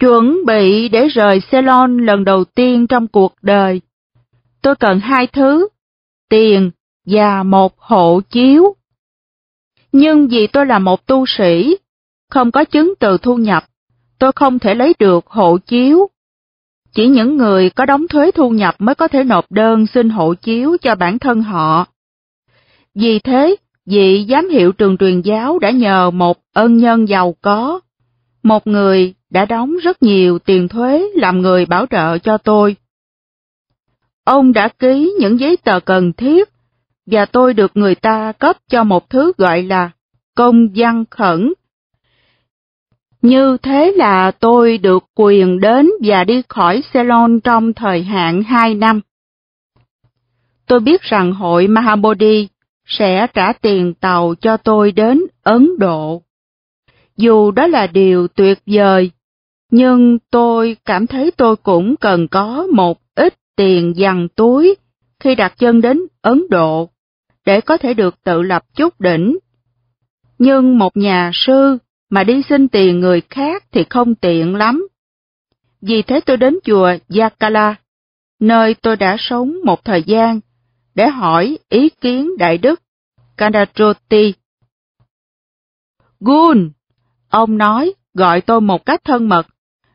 Chuẩn bị để rời Ceylon lần đầu tiên trong cuộc đời. Tôi cần hai thứ, tiền và một hộ chiếu. Nhưng vì tôi là một tu sĩ, không có chứng từ thu nhập, tôi không thể lấy được hộ chiếu. Chỉ những người có đóng thuế thu nhập mới có thể nộp đơn xin hộ chiếu cho bản thân họ. Vì thế, vị giám hiệu trường truyền giáo đã nhờ một ân nhân giàu có, một người đã đóng rất nhiều tiền thuế làm người bảo trợ cho tôi. Ông đã ký những giấy tờ cần thiết và tôi được người ta cấp cho một thứ gọi là công văn khẩn. Như thế là tôi được quyền đến và đi khỏi Ceylon trong thời hạn 2 năm. Tôi biết rằng hội Mahabodhi sẽ trả tiền tàu cho tôi đến Ấn Độ. Dù đó là điều tuyệt vời, nhưng tôi cảm thấy tôi cũng cần có một ít tiền dằn túi khi đặt chân đến Ấn Độ để có thể được tự lập chút đỉnh. Nhưng một nhà sư mà đi xin tiền người khác thì không tiện lắm. Vì thế tôi đến chùa Yakala, nơi tôi đã sống một thời gian, để hỏi ý kiến Đại Đức Kandatroti. Gun, ông nói, gọi tôi một cách thân mật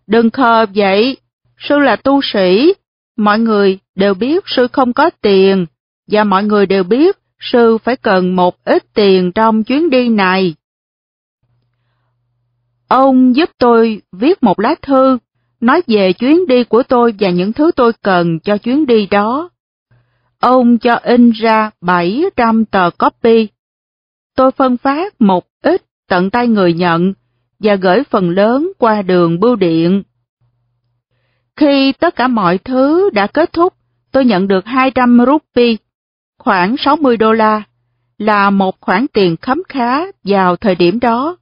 Đừng khờ vậy, sư là tu sĩ, mọi người đều biết sư không có tiền, và mọi người đều biết sư phải cần một ít tiền trong chuyến đi này. Ông giúp tôi viết một lá thư, nói về chuyến đi của tôi và những thứ tôi cần cho chuyến đi đó. Ông cho in ra 700 tờ copy. Tôi phân phát một ít tận tay người nhận và gửi phần lớn qua đường bưu điện. Khi tất cả mọi thứ đã kết thúc, tôi nhận được 200 rupee, khoảng 60 đô la, là một khoản tiền khấm khá vào thời điểm đó.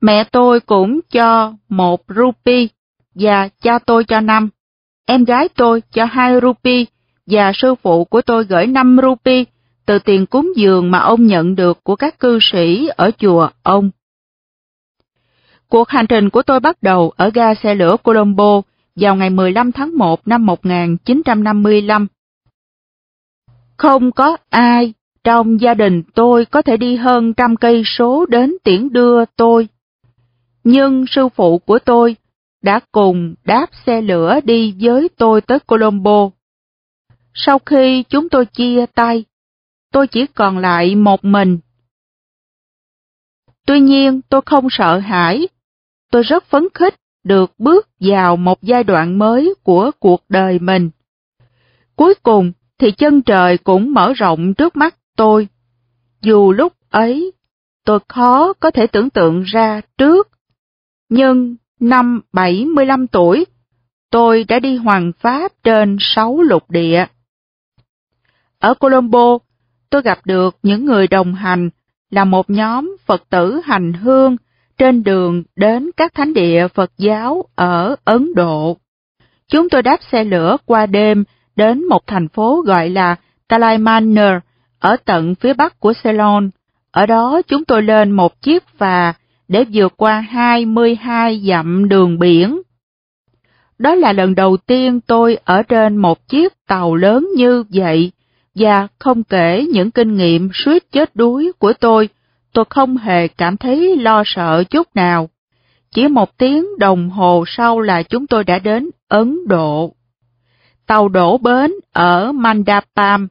Mẹ tôi cũng cho một rupee và cha tôi cho năm. Em gái tôi cho hai rupee và sư phụ của tôi gửi năm rupee từ tiền cúng dường mà ông nhận được của các cư sĩ ở chùa ông. Cuộc hành trình của tôi bắt đầu ở ga xe lửa Colombo vào ngày 15 tháng 1 năm 1955. Không có ai trong gia đình tôi có thể đi hơn trăm cây số đến tiễn đưa tôi. Nhưng sư phụ của tôi đã cùng đáp xe lửa đi với tôi tới Colombo. Sau khi chúng tôi chia tay, tôi chỉ còn lại một mình. Tuy nhiên tôi không sợ hãi tôi rất phấn khích được bước vào một giai đoạn mới của cuộc đời mình. Cuối cùng thì chân trời cũng mở rộng trước mắt tôi. Dù lúc ấy tôi khó có thể tưởng tượng ra trước, nhưng năm 75 tuổi, tôi đã đi hoàng pháp trên sáu lục địa. Ở Colombo, tôi gặp được những người đồng hành là một nhóm Phật tử hành hương trên đường đến các thánh địa Phật giáo ở Ấn Độ. Chúng tôi đáp xe lửa qua đêm đến một thành phố gọi là Talaimanner ở tận phía bắc của Ceylon. Ở đó chúng tôi lên một chiếc phà để vượt qua 22 dặm đường biển. Đó là lần đầu tiên tôi ở trên một chiếc tàu lớn như vậy, và không kể những kinh nghiệm suýt chết đuối của tôi tôi không hề cảm thấy lo sợ chút nào. Chỉ một tiếng đồng hồ sau là chúng tôi đã đến Ấn Độ. Tàu đổ bến ở Mandapam,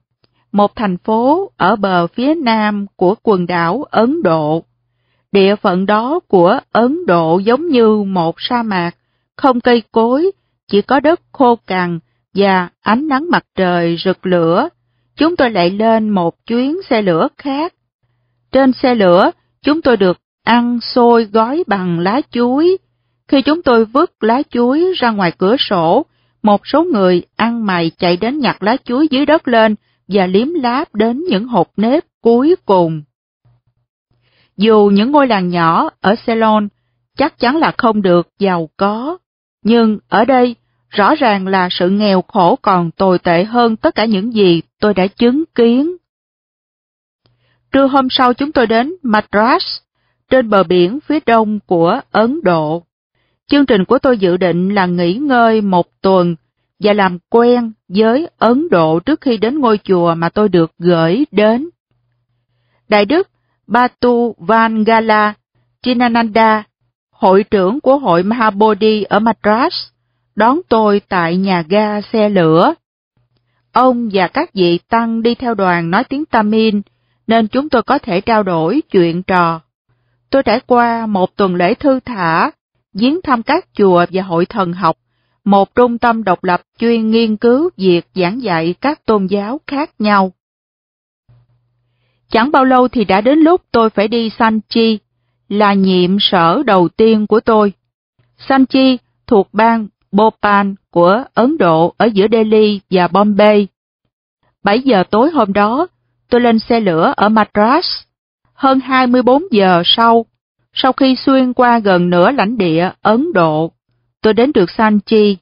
một thành phố ở bờ phía nam của quần đảo Ấn Độ. Địa phận đó của Ấn Độ giống như một sa mạc, không cây cối, chỉ có đất khô cằn và ánh nắng mặt trời rực lửa. Chúng tôi lại lên một chuyến xe lửa khác trên xe lửa, chúng tôi được ăn xôi gói bằng lá chuối. Khi chúng tôi vứt lá chuối ra ngoài cửa sổ, một số người ăn mày chạy đến nhặt lá chuối dưới đất lên và liếm láp đến những hộp nếp cuối cùng. Dù những ngôi làng nhỏ ở Ceylon chắc chắn là không được giàu có, nhưng ở đây rõ ràng là sự nghèo khổ còn tồi tệ hơn tất cả những gì tôi đã chứng kiến. Trưa hôm sau chúng tôi đến Madras, trên bờ biển phía đông của Ấn Độ. Chương trình của tôi dự định là nghỉ ngơi một tuần và làm quen với Ấn Độ trước khi đến ngôi chùa mà tôi được gửi đến. Đại đức Batu Vangala Chinananda, hội trưởng của hội Mahabodhi ở Madras, đón tôi tại nhà ga xe lửa. Ông và các vị tăng đi theo đoàn nói tiếng Tamil nên chúng tôi có thể trao đổi chuyện trò. Tôi trải qua một tuần lễ thư thả, viếng thăm các chùa và hội thần học, một trung tâm độc lập chuyên nghiên cứu việc giảng dạy các tôn giáo khác nhau. Chẳng bao lâu thì đã đến lúc tôi phải đi Sanchi, là nhiệm sở đầu tiên của tôi. Sanchi thuộc bang Bhopal của Ấn Độ ở giữa Delhi và Bombay. 7 giờ tối hôm đó, tôi lên xe lửa ở Madras. Hơn 24 giờ sau, sau khi xuyên qua gần nửa lãnh địa Ấn Độ, tôi đến được Sanchi.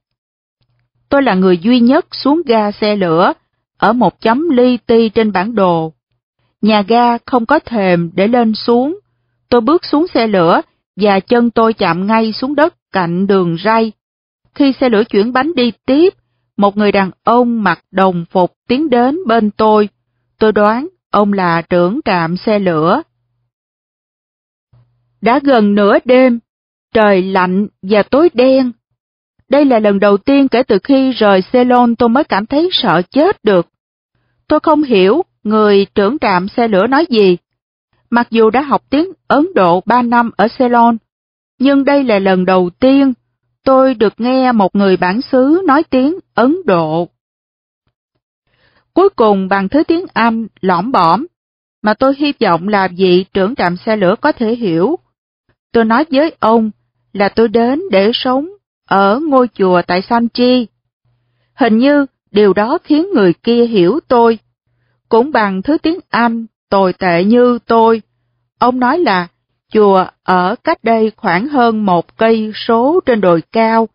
Tôi là người duy nhất xuống ga xe lửa ở một chấm li ti trên bản đồ. Nhà ga không có thềm để lên xuống. Tôi bước xuống xe lửa và chân tôi chạm ngay xuống đất cạnh đường ray. Khi xe lửa chuyển bánh đi tiếp, một người đàn ông mặc đồng phục tiến đến bên tôi Tôi đoán ông là trưởng trạm xe lửa. Đã gần nửa đêm, trời lạnh và tối đen. Đây là lần đầu tiên kể từ khi rời Ceylon tôi mới cảm thấy sợ chết được. Tôi không hiểu người trưởng trạm xe lửa nói gì. Mặc dù đã học tiếng Ấn Độ 3 năm ở Ceylon, nhưng đây là lần đầu tiên tôi được nghe một người bản xứ nói tiếng Ấn Độ. Cuối cùng bằng thứ tiếng Anh lõm bõm, mà tôi hy vọng là vị trưởng trạm xe lửa có thể hiểu. Tôi nói với ông là tôi đến để sống ở ngôi chùa tại Samchi. Hình như điều đó khiến người kia hiểu tôi. Cũng bằng thứ tiếng Anh tồi tệ như tôi, ông nói là chùa ở cách đây khoảng hơn một cây số trên đồi cao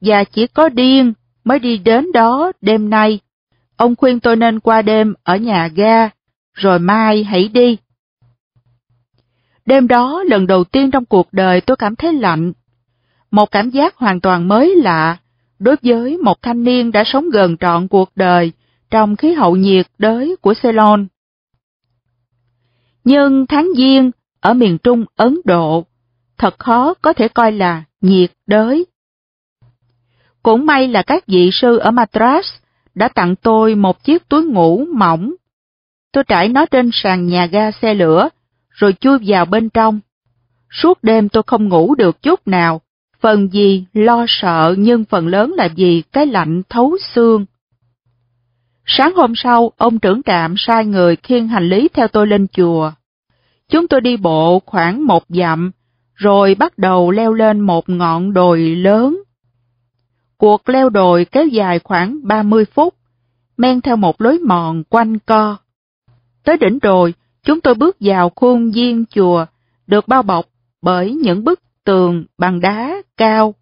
và chỉ có điên mới đi đến đó đêm nay. Ông khuyên tôi nên qua đêm ở nhà ga, rồi mai hãy đi. Đêm đó, lần đầu tiên trong cuộc đời tôi cảm thấy lạnh. Một cảm giác hoàn toàn mới lạ, đối với một thanh niên đã sống gần trọn cuộc đời trong khí hậu nhiệt đới của Ceylon. Nhưng tháng Giêng ở miền Trung Ấn Độ thật khó có thể coi là nhiệt đới. Cũng may là các vị sư ở Madras đã tặng tôi một chiếc túi ngủ mỏng. Tôi trải nó trên sàn nhà ga xe lửa, rồi chui vào bên trong. Suốt đêm tôi không ngủ được chút nào, phần gì lo sợ nhưng phần lớn là vì cái lạnh thấu xương. Sáng hôm sau, ông trưởng trạm sai người khiêng hành lý theo tôi lên chùa. Chúng tôi đi bộ khoảng một dặm, rồi bắt đầu leo lên một ngọn đồi lớn Cuộc leo đồi kéo dài khoảng 30 phút, men theo một lối mòn quanh co. Tới đỉnh đồi, chúng tôi bước vào khuôn viên chùa, được bao bọc bởi những bức tường bằng đá cao.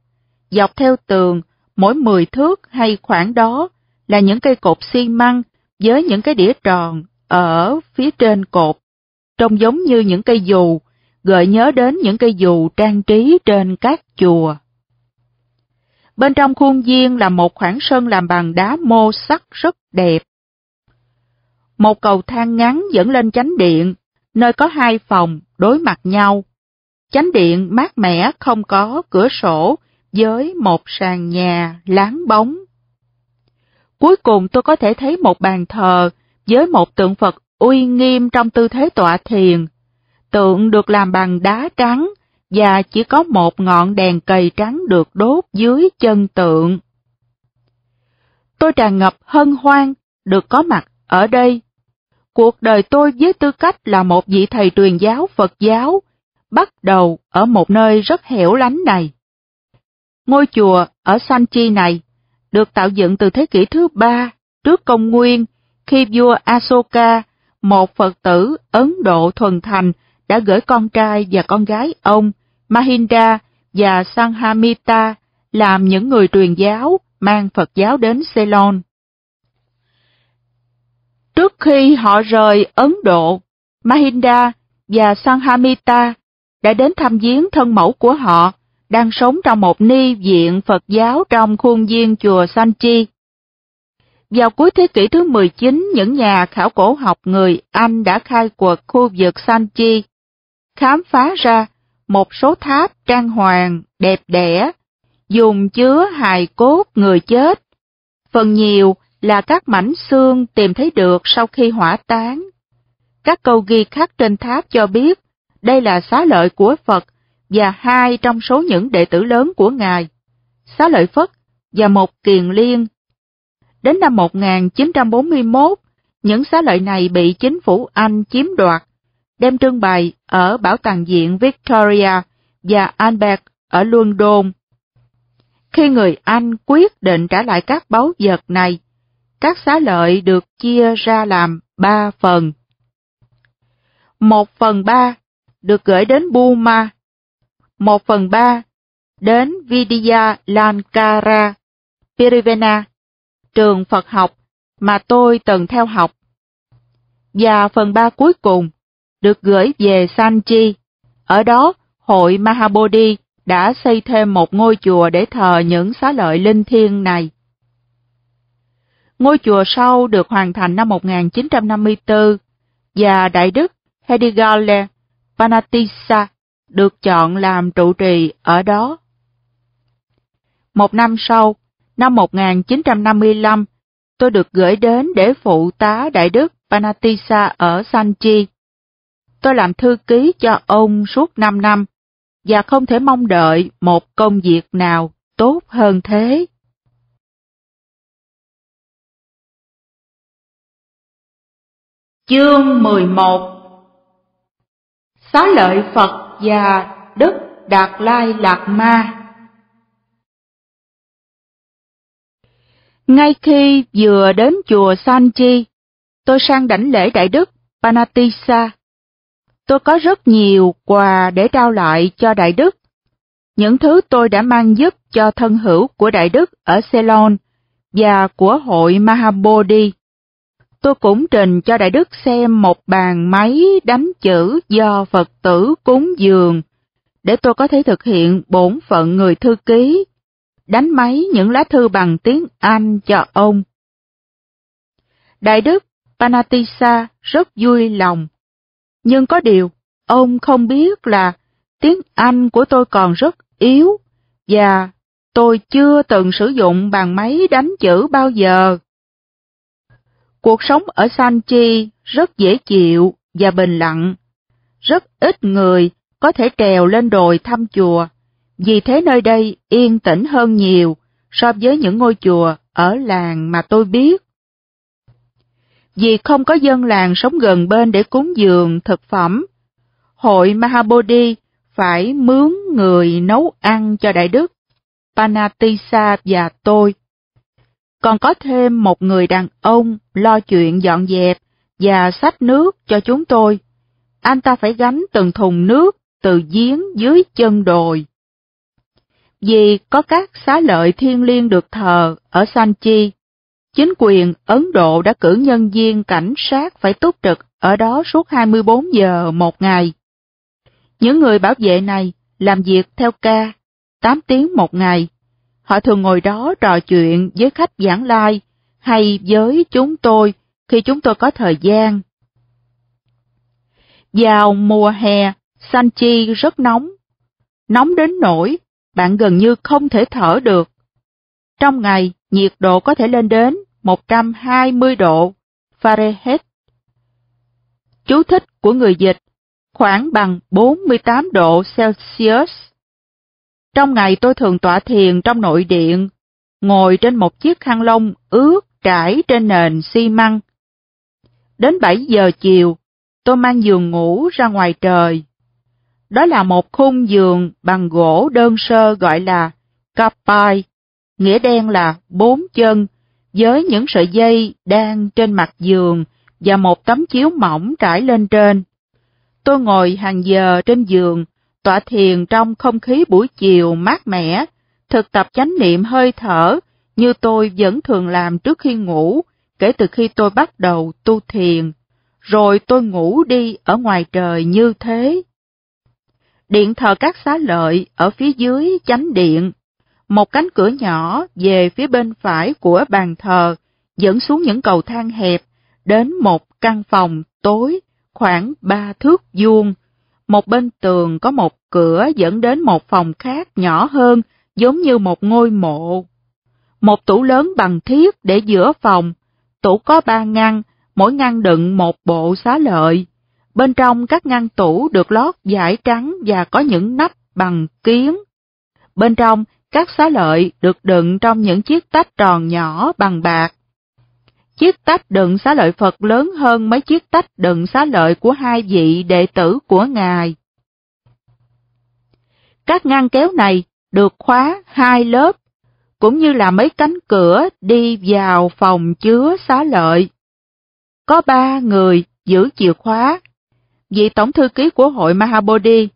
Dọc theo tường, mỗi 10 thước hay khoảng đó là những cây cột xi măng với những cái đĩa tròn ở phía trên cột, trông giống như những cây dù, gợi nhớ đến những cây dù trang trí trên các chùa. Bên trong khuôn viên là một khoảng sân làm bằng đá mô sắc rất đẹp. Một cầu thang ngắn dẫn lên chánh điện, nơi có hai phòng đối mặt nhau. Chánh điện mát mẻ không có cửa sổ với một sàn nhà láng bóng. Cuối cùng tôi có thể thấy một bàn thờ với một tượng Phật uy nghiêm trong tư thế tọa thiền. Tượng được làm bằng đá trắng, và chỉ có một ngọn đèn cầy trắng được đốt dưới chân tượng. Tôi tràn ngập hân hoan được có mặt ở đây. Cuộc đời tôi với tư cách là một vị thầy truyền giáo Phật giáo bắt đầu ở một nơi rất hẻo lánh này. Ngôi chùa ở Sanchi này được tạo dựng từ thế kỷ thứ ba trước công nguyên khi vua Asoka, một Phật tử Ấn Độ thuần thành, đã gửi con trai và con gái ông Mahinda và Sanghamita làm những người truyền giáo mang Phật giáo đến Ceylon. Trước khi họ rời Ấn Độ, Mahinda và Sanghamita đã đến thăm viếng thân mẫu của họ đang sống trong một ni viện Phật giáo trong khuôn viên chùa Sanchi. Vào cuối thế kỷ thứ 19, những nhà khảo cổ học người Anh đã khai quật khu vực Sanchi, khám phá ra một số tháp trang hoàng, đẹp đẽ, dùng chứa hài cốt người chết. Phần nhiều là các mảnh xương tìm thấy được sau khi hỏa táng. Các câu ghi khắc trên tháp cho biết đây là xá lợi của Phật và hai trong số những đệ tử lớn của Ngài, xá lợi Phất và một kiền liên. Đến năm 1941, những xá lợi này bị chính phủ Anh chiếm đoạt đem trưng bày ở Bảo tàng viện Victoria và Albert ở London. Khi người Anh quyết định trả lại các báu vật này, các xá lợi được chia ra làm ba phần. Một phần ba được gửi đến Burma, một phần ba đến Vidya Lankara, Pirivena, trường Phật học mà tôi từng theo học, và phần ba cuối cùng được gửi về Sanchi. Ở đó, hội Mahabodhi đã xây thêm một ngôi chùa để thờ những xá lợi linh thiêng này. Ngôi chùa sau được hoàn thành năm 1954 và Đại Đức Hedigale Panatisa được chọn làm trụ trì ở đó. Một năm sau, năm 1955, tôi được gửi đến để phụ tá Đại Đức Panatisa ở Sanchi tôi làm thư ký cho ông suốt 5 năm, và không thể mong đợi một công việc nào tốt hơn thế. Chương 11 Xá lợi Phật và Đức Đạt Lai Lạc Ma Ngay khi vừa đến chùa San Chi, tôi sang đảnh lễ Đại Đức Panatisa tôi có rất nhiều quà để trao lại cho Đại Đức. Những thứ tôi đã mang giúp cho thân hữu của Đại Đức ở Ceylon và của hội Mahabodhi. Tôi cũng trình cho Đại Đức xem một bàn máy đánh chữ do Phật tử cúng dường, để tôi có thể thực hiện bổn phận người thư ký, đánh máy những lá thư bằng tiếng Anh cho ông. Đại Đức Panatisa rất vui lòng nhưng có điều, ông không biết là tiếng Anh của tôi còn rất yếu và tôi chưa từng sử dụng bàn máy đánh chữ bao giờ. Cuộc sống ở Sanchi rất dễ chịu và bình lặng. Rất ít người có thể trèo lên đồi thăm chùa, vì thế nơi đây yên tĩnh hơn nhiều so với những ngôi chùa ở làng mà tôi biết vì không có dân làng sống gần bên để cúng dường thực phẩm. Hội Mahabodhi phải mướn người nấu ăn cho Đại Đức, Panatisa và tôi. Còn có thêm một người đàn ông lo chuyện dọn dẹp và sách nước cho chúng tôi. Anh ta phải gánh từng thùng nước từ giếng dưới chân đồi. Vì có các xá lợi thiên liêng được thờ ở Sanchi, Chính quyền Ấn Độ đã cử nhân viên cảnh sát phải túc trực ở đó suốt 24 giờ một ngày. Những người bảo vệ này làm việc theo ca, 8 tiếng một ngày. Họ thường ngồi đó trò chuyện với khách giảng lai hay với chúng tôi khi chúng tôi có thời gian. Vào mùa hè, Sanchi rất nóng. Nóng đến nỗi bạn gần như không thể thở được. Trong ngày, nhiệt độ có thể lên đến 120 độ Fahrenheit. Chú thích của người dịch khoảng bằng 48 độ Celsius. Trong ngày tôi thường tỏa thiền trong nội điện, ngồi trên một chiếc khăn lông ướt trải trên nền xi măng. Đến 7 giờ chiều, tôi mang giường ngủ ra ngoài trời. Đó là một khung giường bằng gỗ đơn sơ gọi là capai nghĩa đen là bốn chân, với những sợi dây đang trên mặt giường và một tấm chiếu mỏng trải lên trên. Tôi ngồi hàng giờ trên giường, tọa thiền trong không khí buổi chiều mát mẻ, thực tập chánh niệm hơi thở như tôi vẫn thường làm trước khi ngủ kể từ khi tôi bắt đầu tu thiền. Rồi tôi ngủ đi ở ngoài trời như thế. Điện thờ các xá lợi ở phía dưới chánh điện một cánh cửa nhỏ về phía bên phải của bàn thờ dẫn xuống những cầu thang hẹp đến một căn phòng tối khoảng ba thước vuông. Một bên tường có một cửa dẫn đến một phòng khác nhỏ hơn giống như một ngôi mộ. Một tủ lớn bằng thiếc để giữa phòng, tủ có ba ngăn, mỗi ngăn đựng một bộ xá lợi. Bên trong các ngăn tủ được lót vải trắng và có những nắp bằng kiến. Bên trong các xá lợi được đựng trong những chiếc tách tròn nhỏ bằng bạc. Chiếc tách đựng xá lợi Phật lớn hơn mấy chiếc tách đựng xá lợi của hai vị đệ tử của Ngài. Các ngăn kéo này được khóa hai lớp, cũng như là mấy cánh cửa đi vào phòng chứa xá lợi. Có ba người giữ chìa khóa, vị tổng thư ký của hội Mahabodhi,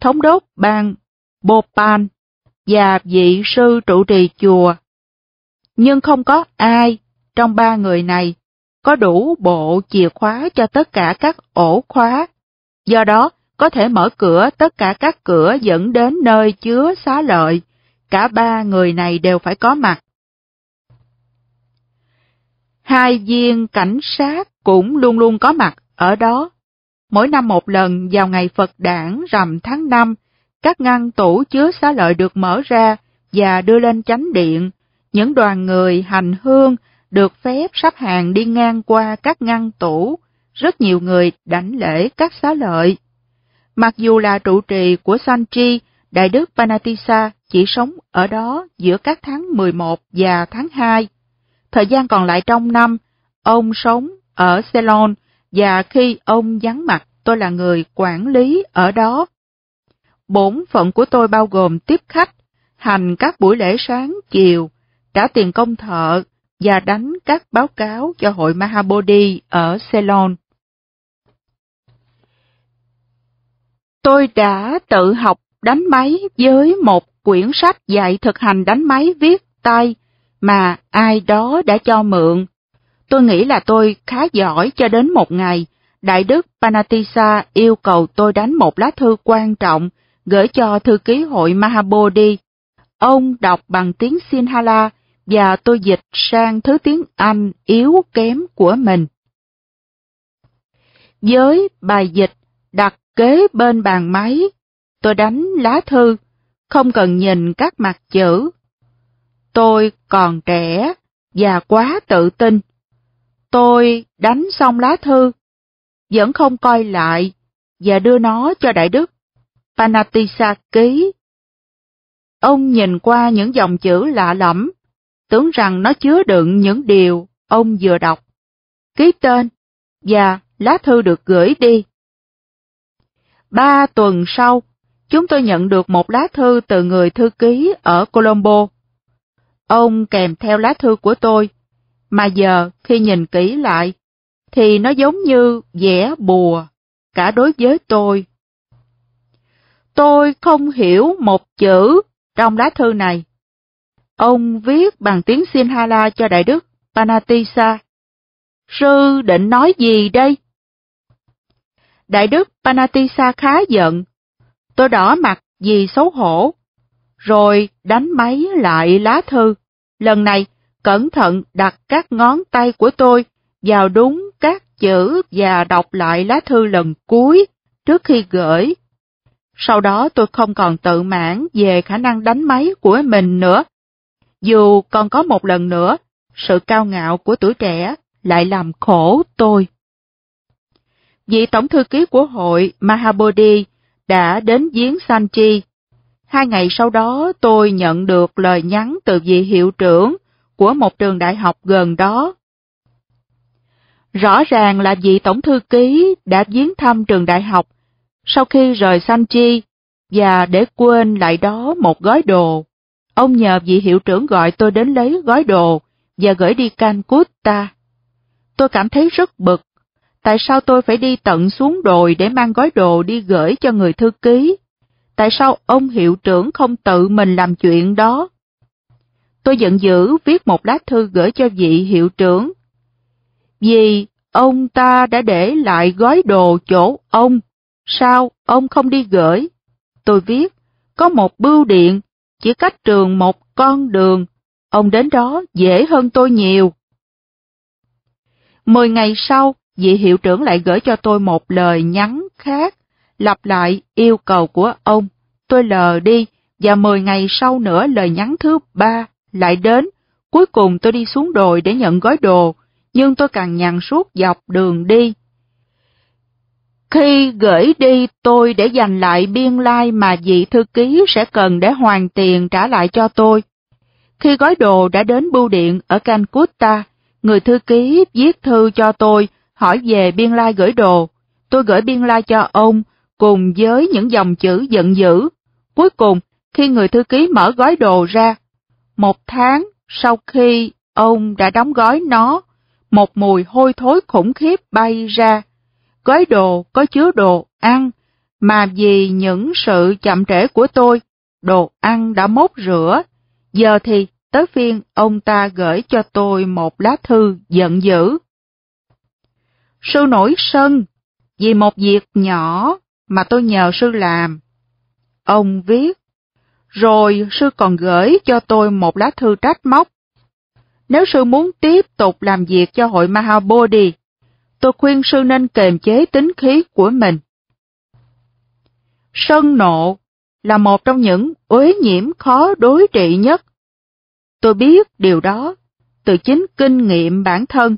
thống đốc bang Bhopal và vị sư trụ trì chùa. Nhưng không có ai trong ba người này có đủ bộ chìa khóa cho tất cả các ổ khóa, do đó có thể mở cửa tất cả các cửa dẫn đến nơi chứa xá lợi, cả ba người này đều phải có mặt. Hai viên cảnh sát cũng luôn luôn có mặt ở đó. Mỗi năm một lần vào ngày Phật đản rằm tháng 5 các ngăn tủ chứa xá lợi được mở ra và đưa lên chánh điện. Những đoàn người hành hương được phép sắp hàng đi ngang qua các ngăn tủ. Rất nhiều người đảnh lễ các xá lợi. Mặc dù là trụ trì của Sanchi, Đại đức Panatisa chỉ sống ở đó giữa các tháng 11 và tháng 2. Thời gian còn lại trong năm, ông sống ở Ceylon và khi ông vắng mặt tôi là người quản lý ở đó. Bổn phận của tôi bao gồm tiếp khách, hành các buổi lễ sáng, chiều, trả tiền công thợ và đánh các báo cáo cho hội Mahabodhi ở Ceylon. Tôi đã tự học đánh máy với một quyển sách dạy thực hành đánh máy viết tay mà ai đó đã cho mượn. Tôi nghĩ là tôi khá giỏi cho đến một ngày, Đại đức Panatisa yêu cầu tôi đánh một lá thư quan trọng gửi cho thư ký hội Mahabodhi. Ông đọc bằng tiếng Sinhala và tôi dịch sang thứ tiếng Anh yếu kém của mình. Với bài dịch đặt kế bên bàn máy, tôi đánh lá thư, không cần nhìn các mặt chữ. Tôi còn trẻ và quá tự tin. Tôi đánh xong lá thư, vẫn không coi lại và đưa nó cho Đại Đức. Panatisa ký. Ông nhìn qua những dòng chữ lạ lẫm, tưởng rằng nó chứa đựng những điều ông vừa đọc. Ký tên và lá thư được gửi đi. Ba tuần sau, chúng tôi nhận được một lá thư từ người thư ký ở Colombo. Ông kèm theo lá thư của tôi, mà giờ khi nhìn kỹ lại, thì nó giống như vẽ bùa, cả đối với tôi Tôi không hiểu một chữ trong lá thư này. Ông viết bằng tiếng Sinhala cho Đại Đức Panatisa. Sư định nói gì đây? Đại Đức Panatisa khá giận. Tôi đỏ mặt vì xấu hổ. Rồi đánh máy lại lá thư. Lần này, cẩn thận đặt các ngón tay của tôi vào đúng các chữ và đọc lại lá thư lần cuối trước khi gửi. Sau đó tôi không còn tự mãn về khả năng đánh máy của mình nữa. Dù còn có một lần nữa, sự cao ngạo của tuổi trẻ lại làm khổ tôi. Vị tổng thư ký của hội Mahabodhi đã đến giếng Sanchi. Hai ngày sau đó tôi nhận được lời nhắn từ vị hiệu trưởng của một trường đại học gần đó. Rõ ràng là vị tổng thư ký đã viếng thăm trường đại học sau khi rời Sanchi và để quên lại đó một gói đồ, ông nhờ vị hiệu trưởng gọi tôi đến lấy gói đồ và gửi đi Calcutta. Tôi cảm thấy rất bực. Tại sao tôi phải đi tận xuống đồi để mang gói đồ đi gửi cho người thư ký? Tại sao ông hiệu trưởng không tự mình làm chuyện đó? Tôi giận dữ viết một lá thư gửi cho vị hiệu trưởng. Vì ông ta đã để lại gói đồ chỗ ông Sao ông không đi gửi? Tôi viết, có một bưu điện, chỉ cách trường một con đường, ông đến đó dễ hơn tôi nhiều. Mười ngày sau, vị hiệu trưởng lại gửi cho tôi một lời nhắn khác, lặp lại yêu cầu của ông. Tôi lờ đi, và mười ngày sau nữa lời nhắn thứ ba lại đến. Cuối cùng tôi đi xuống đồi để nhận gói đồ, nhưng tôi càng nhằn suốt dọc đường đi. Khi gửi đi tôi để giành lại biên lai like mà vị thư ký sẽ cần để hoàn tiền trả lại cho tôi. Khi gói đồ đã đến bưu điện ở Calcutta, người thư ký viết thư cho tôi hỏi về biên lai like gửi đồ. Tôi gửi biên lai like cho ông cùng với những dòng chữ giận dữ. Cuối cùng, khi người thư ký mở gói đồ ra, một tháng sau khi ông đã đóng gói nó, một mùi hôi thối khủng khiếp bay ra gói đồ, có chứa đồ, ăn, mà vì những sự chậm trễ của tôi, đồ ăn đã mốc rửa. Giờ thì tới phiên ông ta gửi cho tôi một lá thư giận dữ. Sư nổi sân vì một việc nhỏ mà tôi nhờ sư làm. Ông viết, rồi sư còn gửi cho tôi một lá thư trách móc. Nếu sư muốn tiếp tục làm việc cho hội Mahabodhi, tôi khuyên sư nên kềm chế tính khí của mình. Sân nộ là một trong những uế nhiễm khó đối trị nhất. Tôi biết điều đó từ chính kinh nghiệm bản thân.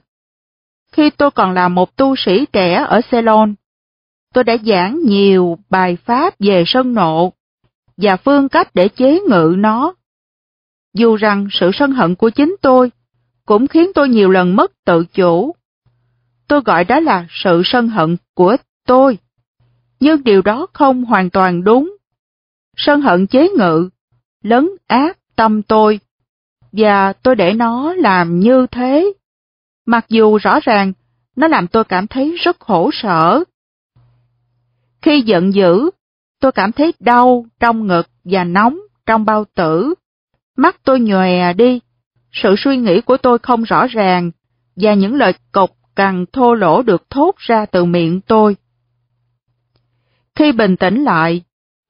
Khi tôi còn là một tu sĩ trẻ ở Ceylon, tôi đã giảng nhiều bài pháp về sân nộ và phương cách để chế ngự nó. Dù rằng sự sân hận của chính tôi cũng khiến tôi nhiều lần mất tự chủ tôi gọi đó là sự sân hận của tôi. Nhưng điều đó không hoàn toàn đúng. Sân hận chế ngự, lấn ác tâm tôi, và tôi để nó làm như thế. Mặc dù rõ ràng, nó làm tôi cảm thấy rất khổ sở. Khi giận dữ, tôi cảm thấy đau trong ngực và nóng trong bao tử. Mắt tôi nhòe đi, sự suy nghĩ của tôi không rõ ràng, và những lời cộc càng thô lỗ được thốt ra từ miệng tôi. Khi bình tĩnh lại,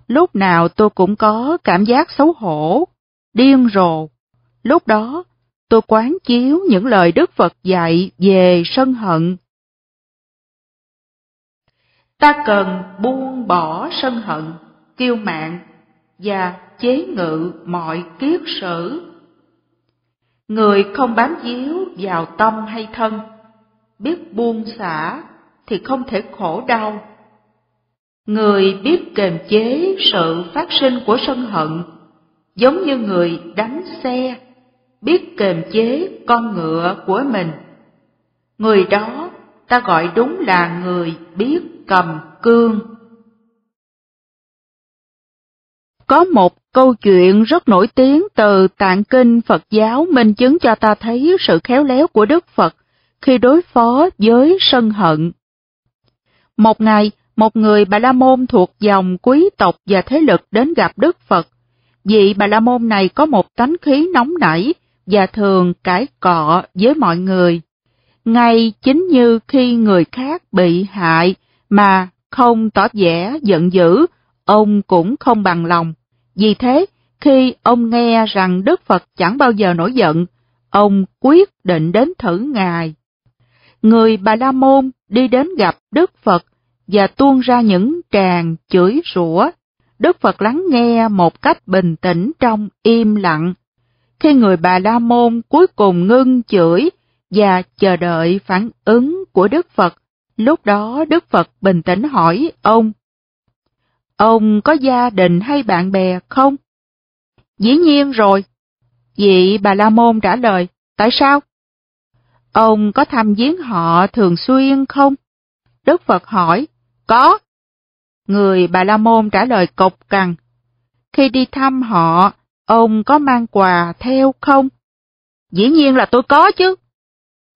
lúc nào tôi cũng có cảm giác xấu hổ, điên rồ. Lúc đó, tôi quán chiếu những lời Đức Phật dạy về sân hận. Ta cần buông bỏ sân hận, kiêu mạn và chế ngự mọi kiết sử. Người không bám víu vào tâm hay thân biết buông xả thì không thể khổ đau. Người biết kềm chế sự phát sinh của sân hận, giống như người đánh xe, biết kềm chế con ngựa của mình. Người đó ta gọi đúng là người biết cầm cương. Có một câu chuyện rất nổi tiếng từ tạng kinh Phật giáo minh chứng cho ta thấy sự khéo léo của Đức Phật khi đối phó với sân hận. Một ngày, một người Bà La Môn thuộc dòng quý tộc và thế lực đến gặp Đức Phật. Vị Bà La Môn này có một tánh khí nóng nảy và thường cãi cọ với mọi người. Ngay chính như khi người khác bị hại mà không tỏ vẻ giận dữ, ông cũng không bằng lòng. Vì thế, khi ông nghe rằng Đức Phật chẳng bao giờ nổi giận, ông quyết định đến thử Ngài người Bà La Môn đi đến gặp Đức Phật và tuôn ra những tràng chửi rủa. Đức Phật lắng nghe một cách bình tĩnh trong im lặng. Khi người Bà La Môn cuối cùng ngưng chửi và chờ đợi phản ứng của Đức Phật, lúc đó Đức Phật bình tĩnh hỏi ông, Ông có gia đình hay bạn bè không? Dĩ nhiên rồi. Vị Bà La Môn trả lời, tại sao? Ông có thăm viếng họ thường xuyên không? Đức Phật hỏi, có. Người Bà La Môn trả lời cộc cằn, khi đi thăm họ, ông có mang quà theo không? Dĩ nhiên là tôi có chứ.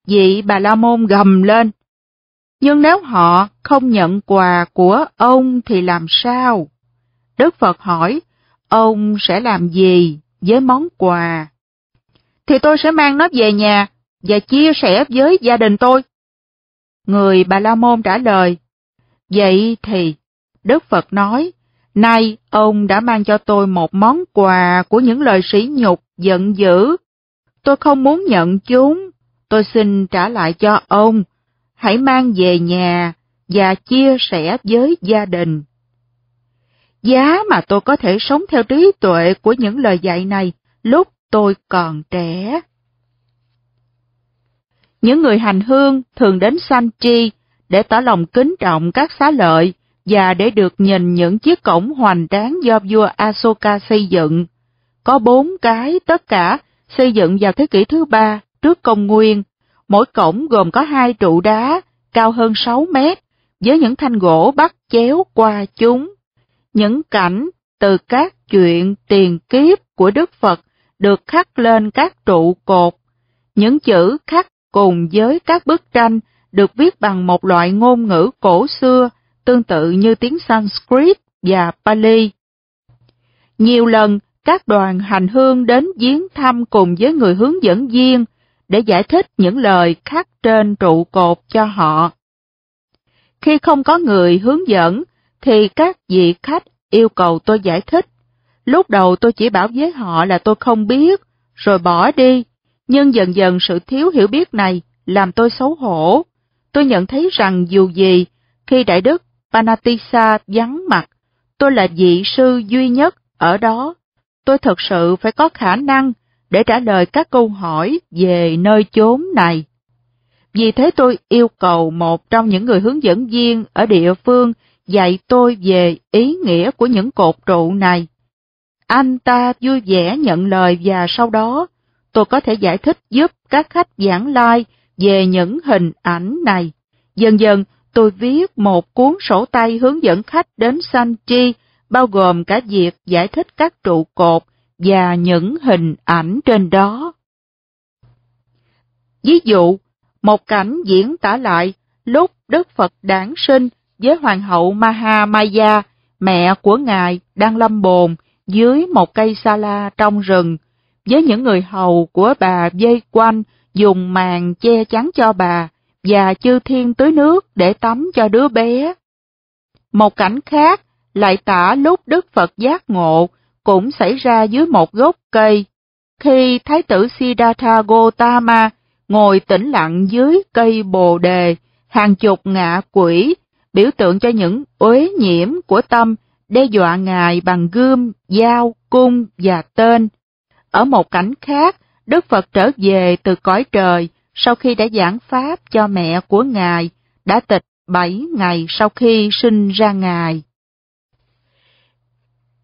Vị Bà La Môn gầm lên. Nhưng nếu họ không nhận quà của ông thì làm sao? Đức Phật hỏi, ông sẽ làm gì với món quà? Thì tôi sẽ mang nó về nhà và chia sẻ với gia đình tôi. Người Bà La Môn trả lời, Vậy thì, Đức Phật nói, nay ông đã mang cho tôi một món quà của những lời sỉ nhục, giận dữ. Tôi không muốn nhận chúng, tôi xin trả lại cho ông. Hãy mang về nhà và chia sẻ với gia đình. Giá mà tôi có thể sống theo trí tuệ của những lời dạy này lúc tôi còn trẻ. Những người hành hương thường đến Sanchi để tỏ lòng kính trọng các xá lợi và để được nhìn những chiếc cổng hoành tráng do vua Asoka xây dựng. Có bốn cái tất cả xây dựng vào thế kỷ thứ ba trước công nguyên. Mỗi cổng gồm có hai trụ đá cao hơn 6 mét với những thanh gỗ bắt chéo qua chúng. Những cảnh từ các chuyện tiền kiếp của Đức Phật được khắc lên các trụ cột. Những chữ khắc cùng với các bức tranh được viết bằng một loại ngôn ngữ cổ xưa tương tự như tiếng Sanskrit và Pali. Nhiều lần, các đoàn hành hương đến viếng thăm cùng với người hướng dẫn viên để giải thích những lời khắc trên trụ cột cho họ. Khi không có người hướng dẫn, thì các vị khách yêu cầu tôi giải thích. Lúc đầu tôi chỉ bảo với họ là tôi không biết, rồi bỏ đi. Nhưng dần dần sự thiếu hiểu biết này làm tôi xấu hổ. Tôi nhận thấy rằng dù gì, khi Đại Đức Panatisa vắng mặt, tôi là vị sư duy nhất ở đó. Tôi thật sự phải có khả năng để trả lời các câu hỏi về nơi chốn này. Vì thế tôi yêu cầu một trong những người hướng dẫn viên ở địa phương dạy tôi về ý nghĩa của những cột trụ này. Anh ta vui vẻ nhận lời và sau đó tôi có thể giải thích giúp các khách giảng lai về những hình ảnh này. Dần dần, tôi viết một cuốn sổ tay hướng dẫn khách đến sanh bao gồm cả việc giải thích các trụ cột và những hình ảnh trên đó. Ví dụ, một cảnh diễn tả lại lúc Đức Phật đản sinh với Hoàng hậu Mahamaya, mẹ của Ngài đang lâm bồn dưới một cây sa la trong rừng, với những người hầu của bà dây quanh dùng màn che chắn cho bà và chư thiên tưới nước để tắm cho đứa bé. Một cảnh khác lại tả lúc Đức Phật giác ngộ cũng xảy ra dưới một gốc cây, khi Thái tử Siddhartha Gautama ngồi tĩnh lặng dưới cây bồ đề, hàng chục ngạ quỷ, biểu tượng cho những uế nhiễm của tâm, đe dọa ngài bằng gươm, dao, cung và tên. Ở một cảnh khác, Đức Phật trở về từ cõi trời sau khi đã giảng Pháp cho mẹ của Ngài, đã tịch bảy ngày sau khi sinh ra Ngài.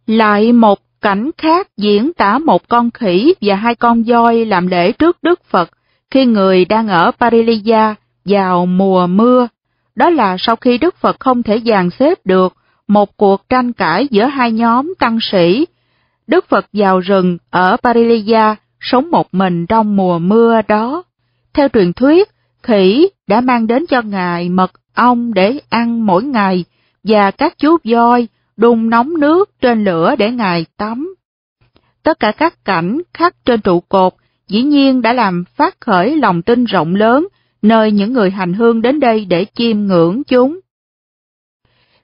Lại một cảnh khác diễn tả một con khỉ và hai con voi làm lễ trước Đức Phật khi người đang ở Pariliya vào mùa mưa. Đó là sau khi Đức Phật không thể dàn xếp được một cuộc tranh cãi giữa hai nhóm tăng sĩ Đức Phật vào rừng ở Parileya sống một mình trong mùa mưa đó. Theo truyền thuyết, khỉ đã mang đến cho ngài mật ong để ăn mỗi ngày và các chú voi đun nóng nước trên lửa để ngài tắm. Tất cả các cảnh khắc trên trụ cột dĩ nhiên đã làm phát khởi lòng tin rộng lớn nơi những người hành hương đến đây để chiêm ngưỡng chúng.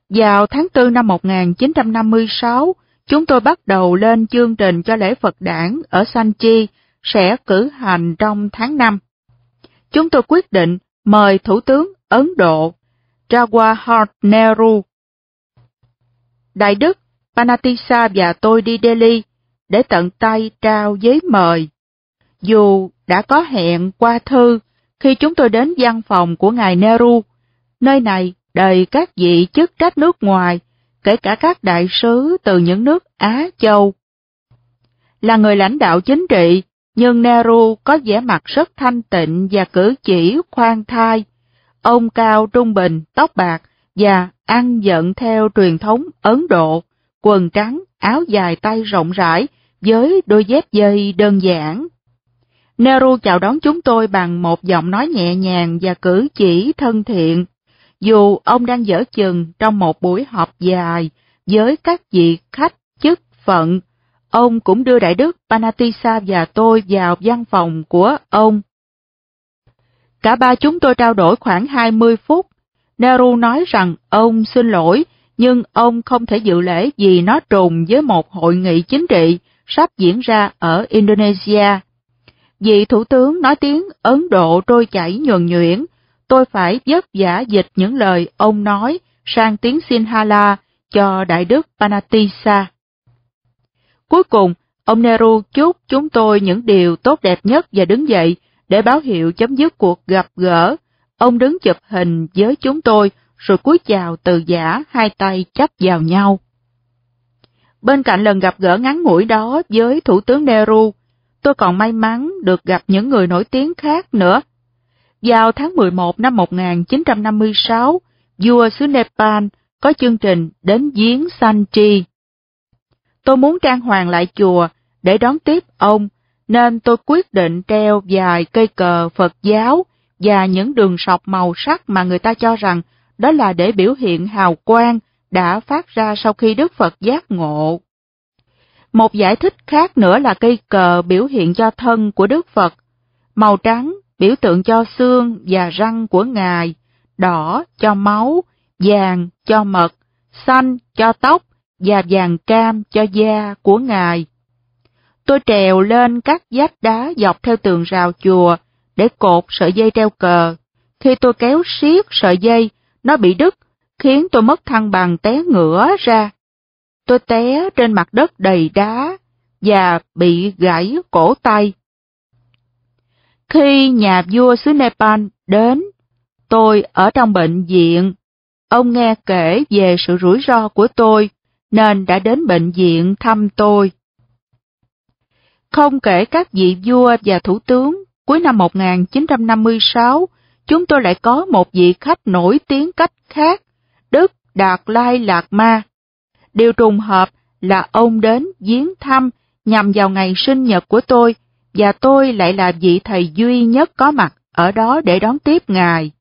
Vào tháng 4 năm 1956, Chúng tôi bắt đầu lên chương trình cho lễ Phật đảng ở Sanchi sẽ cử hành trong tháng 5. Chúng tôi quyết định mời Thủ tướng Ấn Độ Jawaharlal Nehru. Đại đức Panatisa và tôi đi Delhi để tận tay trao giấy mời. Dù đã có hẹn qua thư khi chúng tôi đến văn phòng của ngài Nehru, nơi này đầy các vị chức trách nước ngoài kể cả các đại sứ từ những nước Á Châu. Là người lãnh đạo chính trị, nhưng Nehru có vẻ mặt rất thanh tịnh và cử chỉ khoan thai. Ông cao trung bình, tóc bạc và ăn giận theo truyền thống Ấn Độ, quần trắng, áo dài tay rộng rãi với đôi dép dây đơn giản. Nehru chào đón chúng tôi bằng một giọng nói nhẹ nhàng và cử chỉ thân thiện dù ông đang dở chừng trong một buổi họp dài với các vị khách chức phận, ông cũng đưa Đại Đức Panatisa và tôi vào văn phòng của ông. Cả ba chúng tôi trao đổi khoảng 20 phút. Nehru nói rằng ông xin lỗi, nhưng ông không thể dự lễ vì nó trùng với một hội nghị chính trị sắp diễn ra ở Indonesia. Vị Thủ tướng nói tiếng Ấn Độ trôi chảy nhuần nhuyễn, tôi phải vất giả dịch những lời ông nói sang tiếng Sinhala cho Đại đức Panatisa. Cuối cùng, ông Nehru chúc chúng tôi những điều tốt đẹp nhất và đứng dậy để báo hiệu chấm dứt cuộc gặp gỡ. Ông đứng chụp hình với chúng tôi rồi cúi chào từ giả hai tay chắp vào nhau. Bên cạnh lần gặp gỡ ngắn ngủi đó với Thủ tướng Nehru, tôi còn may mắn được gặp những người nổi tiếng khác nữa vào tháng 11 năm 1956, vua xứ Nepal có chương trình đến giếng Sanchi. Tôi muốn trang hoàng lại chùa để đón tiếp ông, nên tôi quyết định treo vài cây cờ Phật giáo và những đường sọc màu sắc mà người ta cho rằng đó là để biểu hiện hào quang đã phát ra sau khi Đức Phật giác ngộ. Một giải thích khác nữa là cây cờ biểu hiện cho thân của Đức Phật. Màu trắng biểu tượng cho xương và răng của ngài, đỏ cho máu, vàng cho mật, xanh cho tóc và vàng cam cho da của ngài. Tôi trèo lên các vách đá dọc theo tường rào chùa để cột sợi dây treo cờ. Khi tôi kéo siết sợi dây, nó bị đứt, khiến tôi mất thăng bằng té ngửa ra. Tôi té trên mặt đất đầy đá và bị gãy cổ tay. Khi nhà vua xứ Nepal đến, tôi ở trong bệnh viện. Ông nghe kể về sự rủi ro của tôi, nên đã đến bệnh viện thăm tôi. Không kể các vị vua và thủ tướng, cuối năm 1956, chúng tôi lại có một vị khách nổi tiếng cách khác, Đức Đạt Lai Lạc Ma. Điều trùng hợp là ông đến viếng thăm nhằm vào ngày sinh nhật của tôi và tôi lại là vị thầy duy nhất có mặt ở đó để đón tiếp Ngài.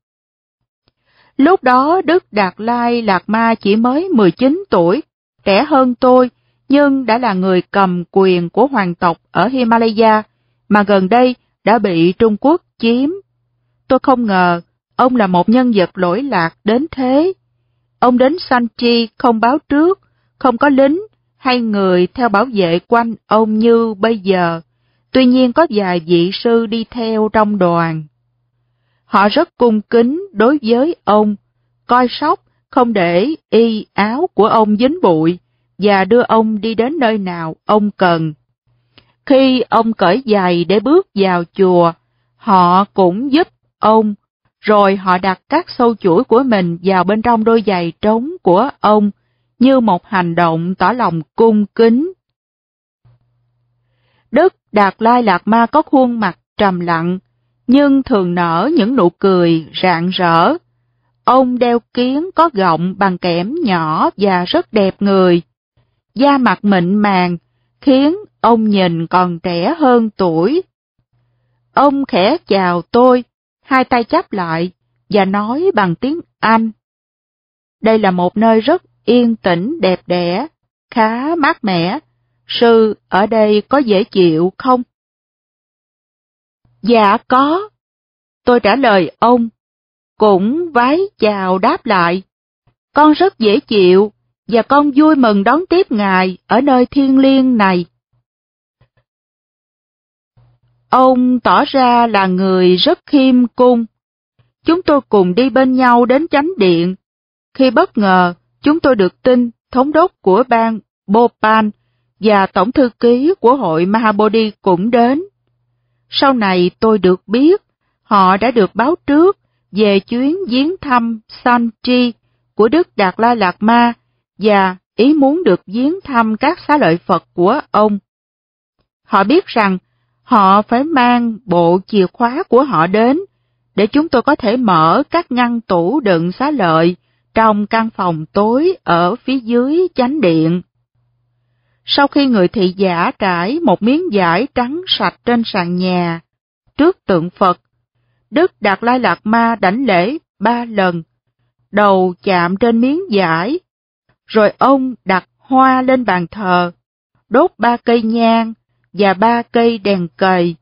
Lúc đó Đức Đạt Lai Lạt Ma chỉ mới 19 tuổi, trẻ hơn tôi, nhưng đã là người cầm quyền của hoàng tộc ở Himalaya, mà gần đây đã bị Trung Quốc chiếm. Tôi không ngờ, ông là một nhân vật lỗi lạc đến thế. Ông đến Sanchi không báo trước, không có lính hay người theo bảo vệ quanh ông như bây giờ. Tuy nhiên có vài vị sư đi theo trong đoàn. Họ rất cung kính đối với ông, coi sóc, không để y áo của ông dính bụi và đưa ông đi đến nơi nào ông cần. Khi ông cởi giày để bước vào chùa, họ cũng giúp ông, rồi họ đặt các sâu chuỗi của mình vào bên trong đôi giày trống của ông như một hành động tỏ lòng cung kính. Đức Đạt Lai Lạt Ma có khuôn mặt trầm lặng, nhưng thường nở những nụ cười rạng rỡ. Ông đeo kiếm có gọng bằng kẽm nhỏ và rất đẹp người. Da mặt mịn màng, khiến ông nhìn còn trẻ hơn tuổi. Ông khẽ chào tôi, hai tay chắp lại và nói bằng tiếng Anh. Đây là một nơi rất yên tĩnh đẹp đẽ, khá mát mẻ Sư, ở đây có dễ chịu không? Dạ có. Tôi trả lời ông, cũng vái chào đáp lại. Con rất dễ chịu, và con vui mừng đón tiếp Ngài ở nơi thiên liêng này. Ông tỏ ra là người rất khiêm cung. Chúng tôi cùng đi bên nhau đến chánh điện. Khi bất ngờ, chúng tôi được tin thống đốc của bang Bhopal và Tổng Thư ký của hội Mahabodhi cũng đến. Sau này tôi được biết, họ đã được báo trước về chuyến viếng thăm Sanchi của Đức Đạt la Lạt Ma và ý muốn được viếng thăm các xá lợi Phật của ông. Họ biết rằng họ phải mang bộ chìa khóa của họ đến để chúng tôi có thể mở các ngăn tủ đựng xá lợi trong căn phòng tối ở phía dưới chánh điện. Sau khi người thị giả trải một miếng vải trắng sạch trên sàn nhà, trước tượng Phật, Đức Đạt Lai Lạt Ma đảnh lễ ba lần, đầu chạm trên miếng vải, rồi ông đặt hoa lên bàn thờ, đốt ba cây nhang và ba cây đèn cầy.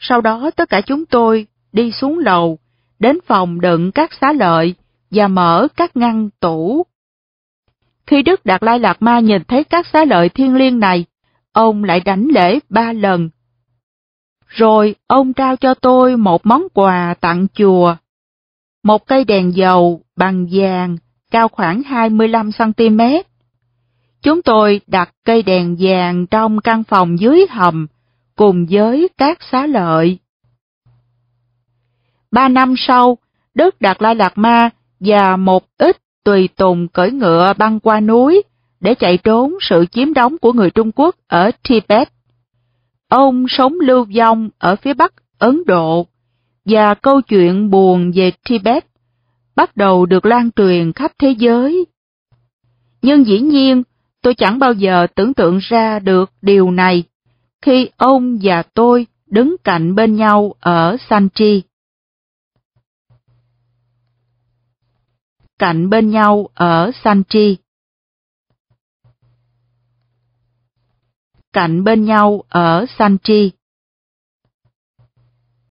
Sau đó tất cả chúng tôi đi xuống lầu, đến phòng đựng các xá lợi và mở các ngăn tủ. Khi Đức Đạt Lai Lạt Ma nhìn thấy các xá lợi thiên liêng này, ông lại đánh lễ ba lần. Rồi ông trao cho tôi một món quà tặng chùa, một cây đèn dầu bằng vàng cao khoảng 25cm. Chúng tôi đặt cây đèn vàng trong căn phòng dưới hầm cùng với các xá lợi. Ba năm sau, Đức Đạt Lai Lạt Ma và một ít tùy tùng cưỡi ngựa băng qua núi để chạy trốn sự chiếm đóng của người Trung Quốc ở Tibet. Ông sống lưu vong ở phía bắc Ấn Độ và câu chuyện buồn về Tibet bắt đầu được lan truyền khắp thế giới. Nhưng dĩ nhiên, tôi chẳng bao giờ tưởng tượng ra được điều này khi ông và tôi đứng cạnh bên nhau ở Sanchi. cạnh bên nhau ở Sanchi. Cạnh bên nhau ở Sanchi.